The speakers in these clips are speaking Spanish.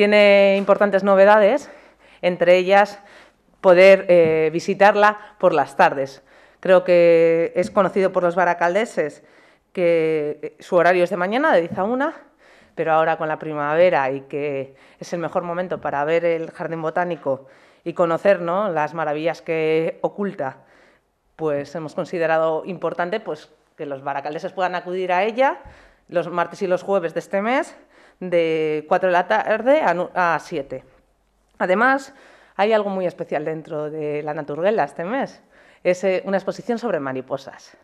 tiene importantes novedades, entre ellas poder eh, visitarla por las tardes. Creo que es conocido por los baracaldeses que eh, su horario es de mañana, de 10 a 1, pero ahora con la primavera y que es el mejor momento para ver el jardín botánico y conocer ¿no? las maravillas que oculta, pues hemos considerado importante pues, que los baracaldeses puedan acudir a ella los martes y los jueves de este mes de 4 de la tarde a 7. Además, hay algo muy especial dentro de la Naturguela este mes. Es eh, una exposición sobre mariposas.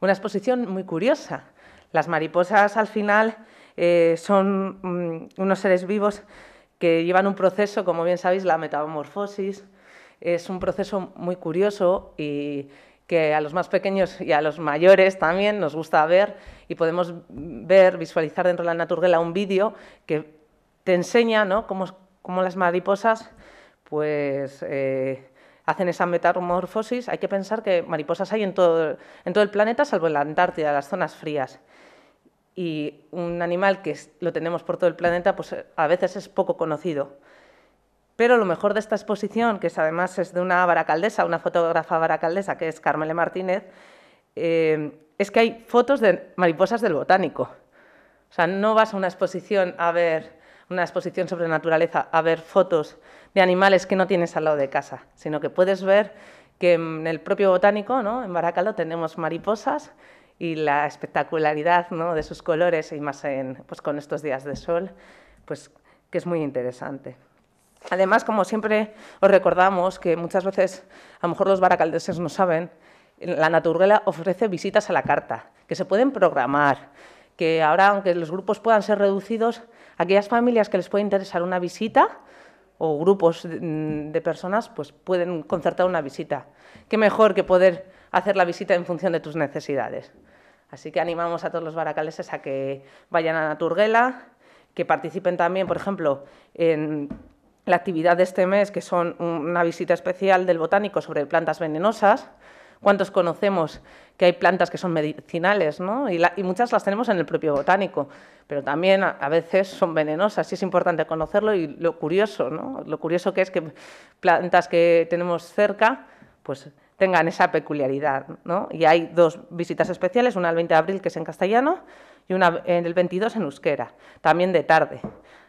Una exposición muy curiosa. Las mariposas al final eh, son mm, unos seres vivos que llevan un proceso, como bien sabéis, la metamorfosis. Es un proceso muy curioso y que a los más pequeños y a los mayores también nos gusta ver y podemos ver, visualizar dentro de la naturguela un vídeo que te enseña ¿no? cómo, las mariposas pues, eh, hacen esa metamorfosis. Hay que pensar que mariposas hay en todo, en todo el planeta, salvo en la Antártida, las zonas frías. Y un animal que lo tenemos por todo el planeta, pues a veces es poco conocido. Pero lo mejor de esta exposición, que además es de una baracaldesa, una fotógrafa baracaldesa, que es Carmele Martínez, eh, es que hay fotos de mariposas del botánico. O sea, no vas a una exposición a ver una exposición sobre naturaleza, a ver fotos de animales que no tienes al lado de casa, sino que puedes ver que en el propio botánico, ¿no? en Baracaldo, tenemos mariposas y la espectacularidad ¿no? de sus colores y más pues, con estos días de sol, pues que es muy interesante. Además, como siempre os recordamos, que muchas veces a lo mejor los baracaldeses no saben, la Naturguela ofrece visitas a la carta, que se pueden programar, que ahora, aunque los grupos puedan ser reducidos, aquellas familias que les puede interesar una visita o grupos mm, de personas, pues pueden concertar una visita. Qué mejor que poder hacer la visita en función de tus necesidades. Así que animamos a todos los baracaldeses a que vayan a Naturguela, que participen también, por ejemplo, en la actividad de este mes, que son una visita especial del botánico sobre plantas venenosas. ¿Cuántos conocemos que hay plantas que son medicinales? ¿no? Y, muchas las tenemos en el propio botánico, pero también a, veces son venenosas y es importante conocerlo y lo curioso, ¿no? lo curioso que es que plantas que tenemos cerca pues tengan esa peculiaridad. ¿no? Y hay dos visitas especiales, una el 20 de abril que es en castellano y una el 22 en euskera, también de tarde,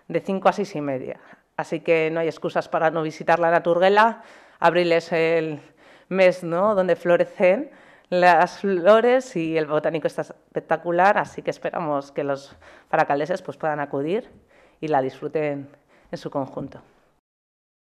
de 5 a 6 y media. Así que no hay excusas para no visitar la naturguela. Abril es el mes ¿no? donde florecen las flores y el botánico está espectacular, así que esperamos que los paracaleses pues, puedan acudir y la disfruten en su conjunto.